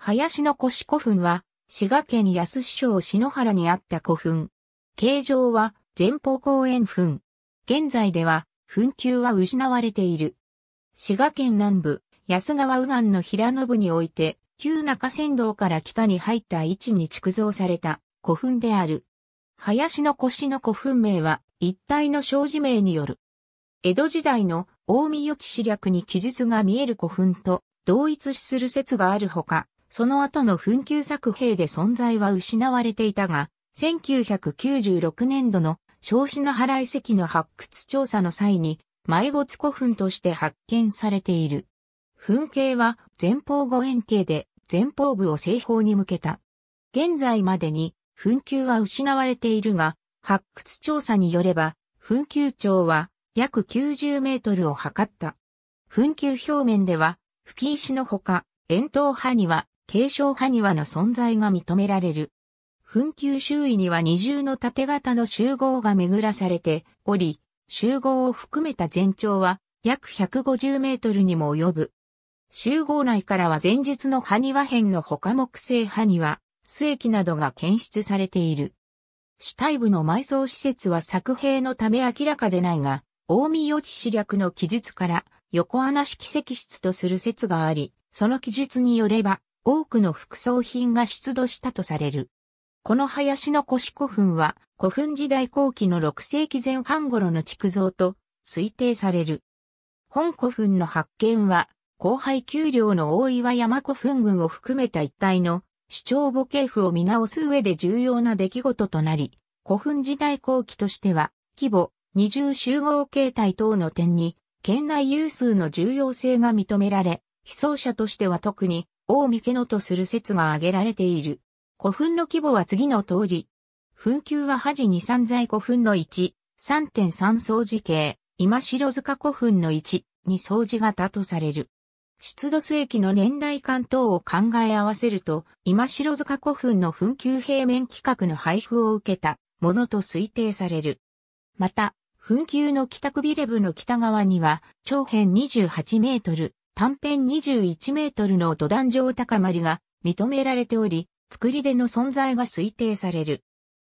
林の腰古墳は、滋賀県安市省篠原にあった古墳。形状は前方後円墳。現在では、墳丘は失われている。滋賀県南部、安川右岸の平野部において、旧中山道から北に入った位置に築造された古墳である。林の腰の古墳名は、一体の生じ名による。江戸時代の大見予知史略に記述が見える古墳と同一視する説があるほか、その後の紛糾作兵で存在は失われていたが、1996年度の少子の原遺跡の発掘調査の際に埋没古墳として発見されている。墳形は前方後円形で前方部を西方に向けた。現在までに墳丘は失われているが、発掘調査によれば、墳丘長は約90メートルを測った。墳丘表面では、吹石のほか、円筒派には継承埴輪の存在が認められる。墳丘周囲には二重の縦型の集合が巡らされており、集合を含めた全長は約150メートルにも及ぶ。集合内からは前述の埴輪編の他木製埴輪、末液などが検出されている。主体部の埋葬施設は作兵のため明らかでないが、大見予知史略の記述から横穴式石室とする説があり、その記述によれば、多くの副葬品が出土したとされる。この林の腰古墳は古墳時代後期の6世紀前半頃の築造と推定される。本古墳の発見は後輩丘陵の大岩山古墳群を含めた一帯の主張母系譜を見直す上で重要な出来事となり、古墳時代後期としては規模、二重集合形態等の点に県内有数の重要性が認められ、被葬者としては特に大見家のとする説が挙げられている。古墳の規模は次の通り。墳丘はじ二三在古墳の1、3.3掃除系、今城塚古墳の1、に掃除型とされる。出土世紀の年代間等を考え合わせると、今城塚古墳の墳丘平面規格の配布を受けたものと推定される。また、墳丘の北首レブの北側には、長辺28メートル、短編21メートルの土壇上高まりが認められており、作り手の存在が推定される。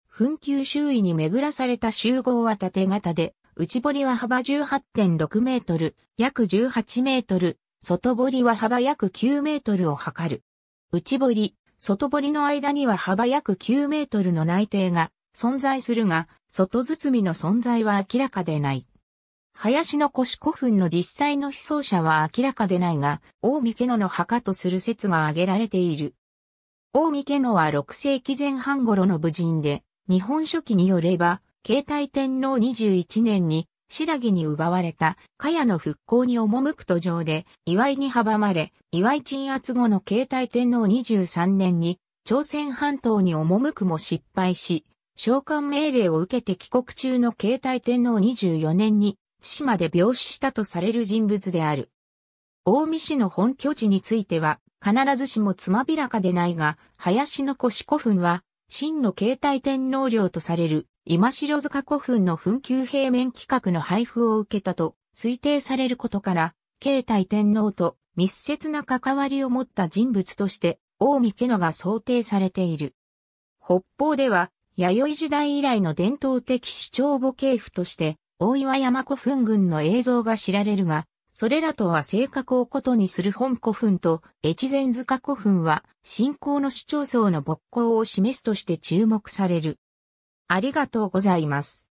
墳丘周囲に巡らされた集合は縦型で、内堀は幅18.6メートル、約18メートル、外堀は幅約9メートルを測る。内堀、外堀の間には幅約9メートルの内定が存在するが、外包みの存在は明らかでない。林の腰古墳の実際の被葬者は明らかでないが、大見家野の墓とする説が挙げられている。大見家野は6世紀前半頃の武人で、日本書紀によれば、慶太天皇21年に、白木に奪われた、茅谷の復興に赴く途上で、祝いに阻まれ、祝い鎮圧後の慶太天皇23年に、朝鮮半島に赴くも失敗し、召喚命令を受けて帰国中の慶太天皇24年に、津島で病死したとされる人物である。大見市の本拠地については、必ずしもつまびらかでないが、林の腰古墳は、真の携帯天皇陵とされる、今城塚古墳の墳丘平面規格の配布を受けたと推定されることから、携帯天皇と密接な関わりを持った人物として、大見家のが想定されている。北方では、弥生時代以来の伝統的主張母系譜として、大岩山古墳群の映像が知られるが、それらとは性格を異にする本古墳と越前塚古墳は信仰の主張層の勃興を示すとして注目される。ありがとうございます。